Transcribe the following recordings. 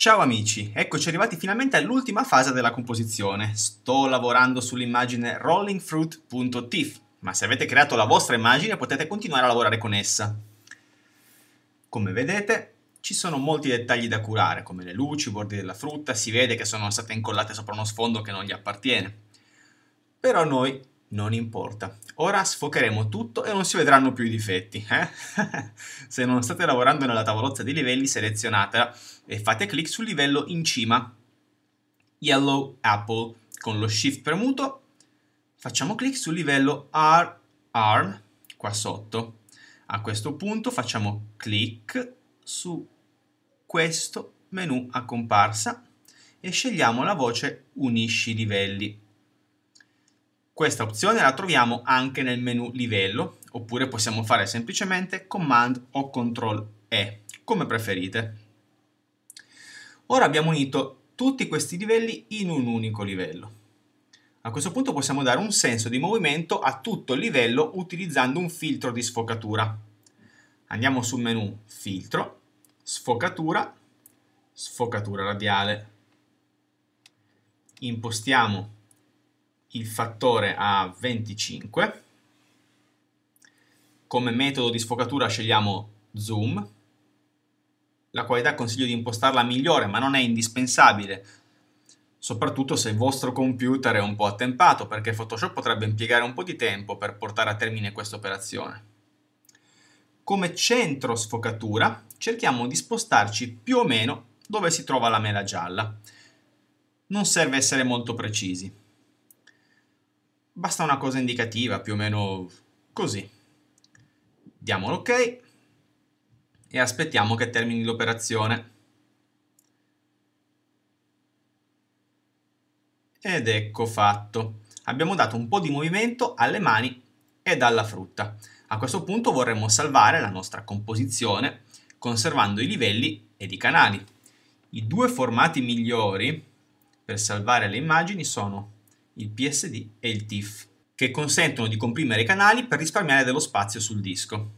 Ciao amici, eccoci arrivati finalmente all'ultima fase della composizione. Sto lavorando sull'immagine rollingfruit.tif, ma se avete creato la vostra immagine potete continuare a lavorare con essa. Come vedete ci sono molti dettagli da curare, come le luci, i bordi della frutta, si vede che sono state incollate sopra uno sfondo che non gli appartiene. Però noi non importa. Ora sfocheremo tutto e non si vedranno più i difetti. Eh? Se non state lavorando nella tavolozza dei livelli, selezionatela e fate clic sul livello in cima, Yellow Apple, con lo Shift premuto. Facciamo clic sul livello R ARM qua sotto. A questo punto facciamo clic su questo menu a comparsa e scegliamo la voce Unisci livelli questa opzione la troviamo anche nel menu livello, oppure possiamo fare semplicemente Command o Ctrl E, come preferite. Ora abbiamo unito tutti questi livelli in un unico livello. A questo punto possiamo dare un senso di movimento a tutto il livello utilizzando un filtro di sfocatura. Andiamo sul menu Filtro, Sfocatura, Sfocatura radiale. Impostiamo il fattore a 25, come metodo di sfocatura scegliamo zoom, la qualità consiglio di impostarla migliore ma non è indispensabile, soprattutto se il vostro computer è un po' attempato perché Photoshop potrebbe impiegare un po' di tempo per portare a termine questa operazione. Come centro sfocatura cerchiamo di spostarci più o meno dove si trova la mela gialla. Non serve essere molto precisi. Basta una cosa indicativa, più o meno così. Diamo l'ok e aspettiamo che termini l'operazione. Ed ecco fatto. Abbiamo dato un po' di movimento alle mani ed alla frutta. A questo punto vorremmo salvare la nostra composizione conservando i livelli ed i canali. I due formati migliori per salvare le immagini sono il PSD e il TIFF, che consentono di comprimere i canali per risparmiare dello spazio sul disco.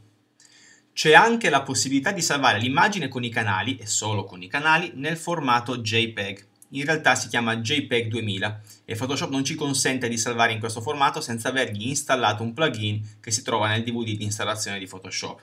C'è anche la possibilità di salvare l'immagine con i canali, e solo con i canali, nel formato JPEG. In realtà si chiama JPEG 2000 e Photoshop non ci consente di salvare in questo formato senza avergli installato un plugin che si trova nel DVD di installazione di Photoshop.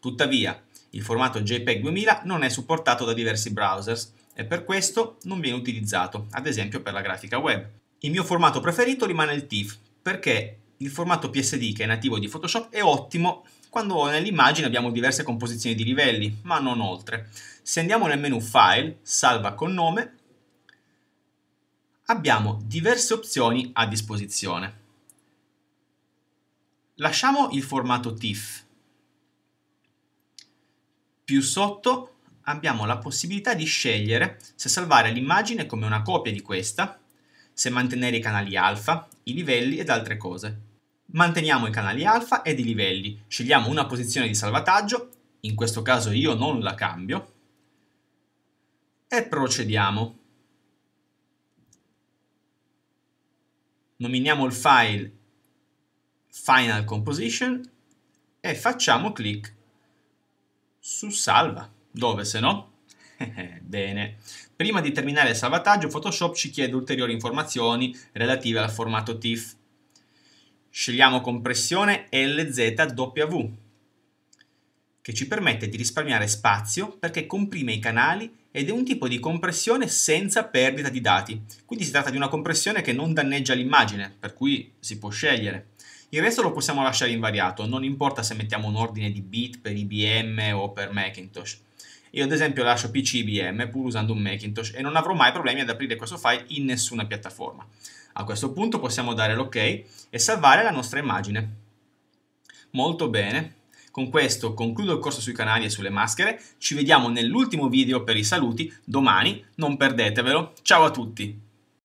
Tuttavia, il formato JPEG 2000 non è supportato da diversi browser e per questo non viene utilizzato, ad esempio per la grafica web. Il mio formato preferito rimane il TIFF perché il formato PSD che è nativo di Photoshop è ottimo quando nell'immagine abbiamo diverse composizioni di livelli, ma non oltre. Se andiamo nel menu File, Salva con nome, abbiamo diverse opzioni a disposizione. Lasciamo il formato TIFF. Più sotto abbiamo la possibilità di scegliere se salvare l'immagine come una copia di questa se mantenere i canali alfa, i livelli ed altre cose. Manteniamo i canali alfa ed i livelli, scegliamo una posizione di salvataggio, in questo caso io non la cambio, e procediamo. Nominiamo il file Final Composition e facciamo clic su salva, dove se no Bene. Prima di terminare il salvataggio, Photoshop ci chiede ulteriori informazioni relative al formato TIFF. Scegliamo compressione LZW, che ci permette di risparmiare spazio perché comprime i canali ed è un tipo di compressione senza perdita di dati. Quindi si tratta di una compressione che non danneggia l'immagine, per cui si può scegliere. Il resto lo possiamo lasciare invariato, non importa se mettiamo un ordine di bit per IBM o per Macintosh. Io ad esempio lascio PC IBM pur usando un Macintosh e non avrò mai problemi ad aprire questo file in nessuna piattaforma. A questo punto possiamo dare l'ok e salvare la nostra immagine. Molto bene, con questo concludo il corso sui canali e sulle maschere, ci vediamo nell'ultimo video per i saluti domani, non perdetevelo, ciao a tutti!